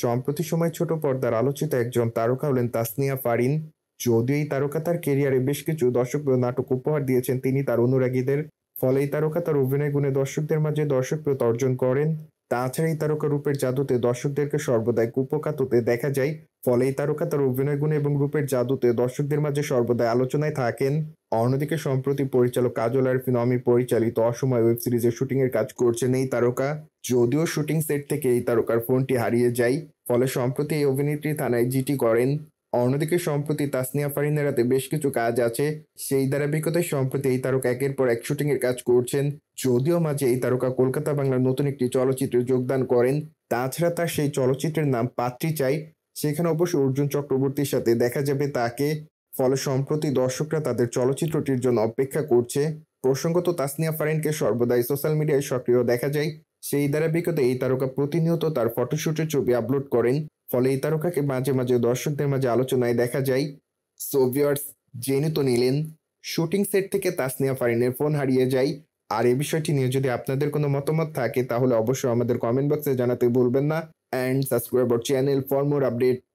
সম্প্রতি সময় ছোট পর্দার আলোচিত একজন তারকা হলেন তাসনিয়া ফারিন যদিও এই তারকা তার কেরিয়ারে বেশ কিছু দর্শকপ্রিয় নাটক উপহার দিয়েছেন তিনি তার অনুরাগীদের ফলে এই তারকা তার অভিনয় গুণে দর্শকদের মাঝে দর্শকপ্রিয়তা অর্জন করেন তাছাড়া এই তারকা রূপের জাদুতে দর্শকদেরকে সর্বদাই কুপকাততে দেখা যায় ফলে এই তারকা তার অভিনয় গুণে এবং রূপের জাদুতে দর্শকদের মাঝে সর্বদাই আলোচনায় থাকেন অন্যদিকে সম্প্রতি পরিচালক কাজল আর ফিনমি পরিচালিত অসময় ওয়েব সিরিজের শুটিং এর কাজ করছেন এই তারকা যদিও শুটিং সেট থেকে এই তারকার ফোনটি হারিয়ে যায় ফলে সম্প্রতি এই অভিনেত্রী থানায় জিটি করেন অন্যদিকে সম্প্রতি তাসনিয়া ফারিনের হাতে বেশ কিছু কাজ আছে সেই ধারাবাহিকতায় সম্প্রতি এই তারকা একের পর এক শুটিং এর কাজ করছেন যদিও মাঝে এই তারকা কলকাতা বাংলার নতুন একটি চলচ্চিত্রে যোগদান করেন তাছাড়া তার সেই চলচ্চিত্রের নাম পাত্রি চাই সেখানে অবশ্য অর্জুন চক্রবর্তীর সাথে দেখা যাবে তাকে ফলে সম্প্রতি দর্শকরা তাদের চলচ্চিত্রটির জন্য অপেক্ষা করছে প্রসঙ্গত তাসনিয়া ফারিনকে সর্বদাই সোশ্যাল মিডিয়ায় সক্রিয় দেখা যায় সেই ধারাবাহিকতা এই তারকা প্রতিনিয়ত তার ফটোশুটের ছবি আপলোড করেন ফলে এই তারকাকে মাঝে মাঝে দর্শকদের মাঝে আলোচনায় দেখা যায় সোভিয়ার্স জেনে তো নিলেন শুটিং সেট থেকে তাসনিয়া ফারিনের ফোন হারিয়ে যায় আর এই বিষয়টি নিয়ে যদি আপনাদের কোনো মতামত থাকে তাহলে অবশ্যই আমাদের কমেন্ট বক্সে জানাতে ভুলবেন না and subscribe our channel for more update